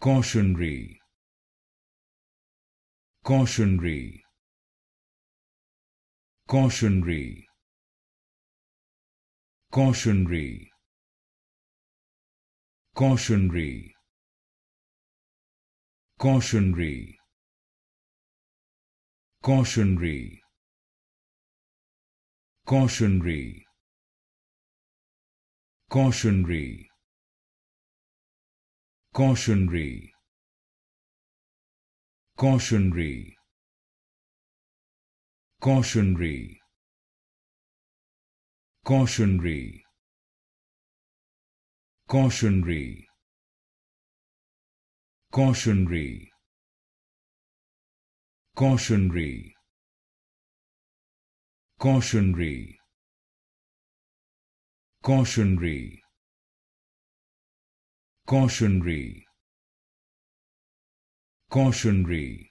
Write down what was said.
cautionary cautionary cautionary cautionary cautionary cautionary cautionary cautionary cautionary cautionary cautionary cautionary cautionary cautionary cautionary cautionary cautionary cautionary cautionary cautionary